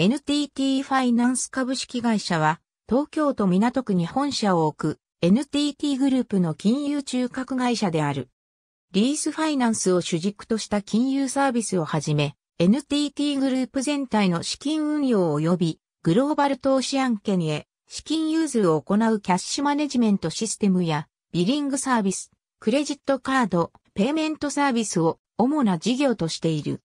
NTT ファイナンス株式会社は、東京都港区に本社を置く NTT グループの金融中核会社である。リースファイナンスを主軸とした金融サービスをはじめ、NTT グループ全体の資金運用及びグローバル投資案件へ資金融通を行うキャッシュマネジメントシステムやビリングサービス、クレジットカード、ペイメントサービスを主な事業としている。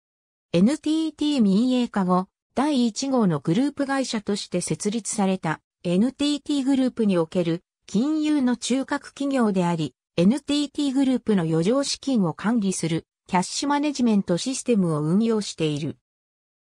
NTT 民営化後、第1号のグループ会社として設立された NTT グループにおける金融の中核企業であり、NTT グループの余剰資金を管理するキャッシュマネジメントシステムを運用している。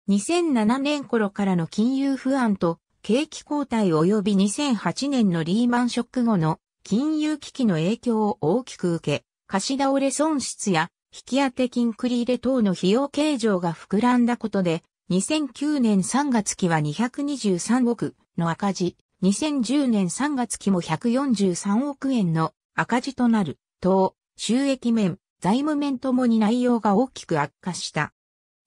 2007年頃からの金融不安と景気後退及び2008年のリーマンショック後の金融危機の影響を大きく受け、貸し倒れ損失や引き当て金繰り入れ等の費用計上が膨らんだことで2009年3月期は223億の赤字、2010年3月期も143億円の赤字となる、等、収益面、財務面ともに内容が大きく悪化した。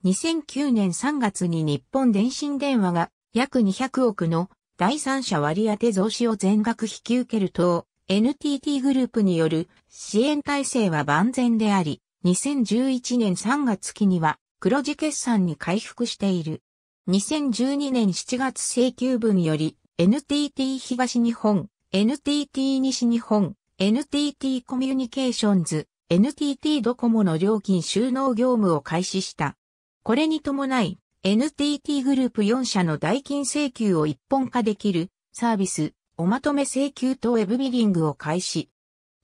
2009年3月に日本電信電話が約200億の第三者割当増資を全額引き受けると、NTT グループによる支援体制は万全であり、2011年3月期には黒字決算に回復している。2012年7月請求分より NTT 東日本、NTT 西日本、NTT コミュニケーションズ、NTT ドコモの料金収納業務を開始した。これに伴い、NTT グループ4社の代金請求を一本化できるサービス、おまとめ請求とウェブビリングを開始。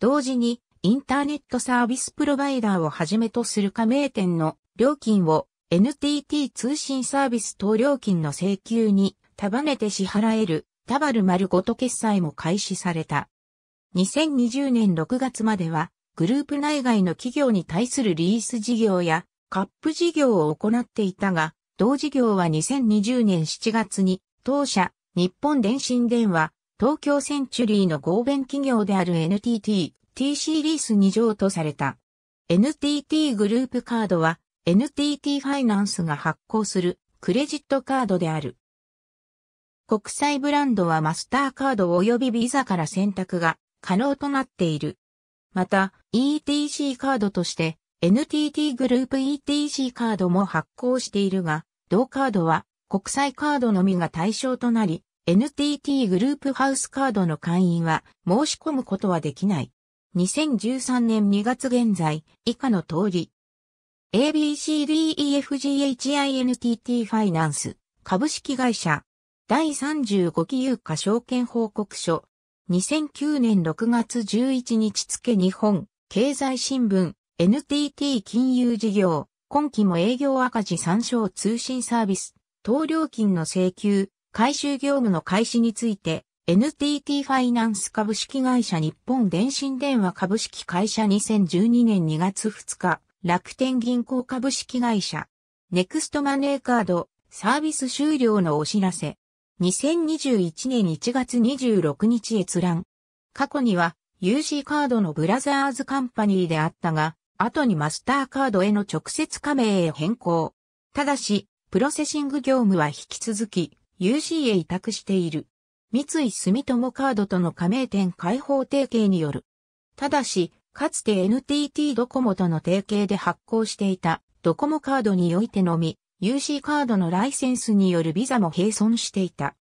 同時に、インターネットサービスプロバイダーをはじめとする加盟店の料金を NTT 通信サービス等料金の請求に束ねて支払えるタバル丸ごと決済も開始された。2020年6月まではグループ内外の企業に対するリース事業やカップ事業を行っていたが、同事業は2020年7月に当社日本電信電話東京センチュリーの合弁企業である NTT TC リースに譲渡された。NTT グループカードは NTT ファイナンスが発行するクレジットカードである。国際ブランドはマスターカード及びビザから選択が可能となっている。また、ETC カードとして NTT グループ ETC カードも発行しているが、同カードは国際カードのみが対象となり、NTT グループハウスカードの会員は申し込むことはできない。2013年2月現在、以下の通り、ABCDEFGHINTT ファイナンス株式会社第35期有価証券報告書2009年6月11日付日本経済新聞 NTT 金融事業今期も営業赤字参照通信サービス当料金の請求回収業務の開始について NTT ファイナンス株式会社日本電信電話株式会社2012年2月2日楽天銀行株式会社、ネクストマネーカード、サービス終了のお知らせ。2021年1月26日閲覧。過去には UC カードのブラザーズカンパニーであったが、後にマスターカードへの直接加盟へ変更。ただし、プロセシング業務は引き続き UC へ委託している。三井住友カードとの加盟店開放提携による。ただし、かつて NTT ドコモとの提携で発行していたドコモカードにおいてのみ、UC カードのライセンスによるビザも併存していた。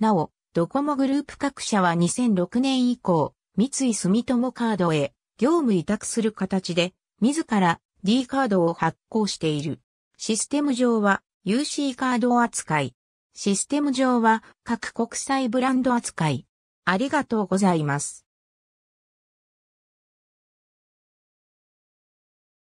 なお、ドコモグループ各社は2006年以降、三井住友カードへ業務委託する形で、自ら D カードを発行している。システム上は UC カード扱い。システム上は各国際ブランド扱い。ありがとうございます。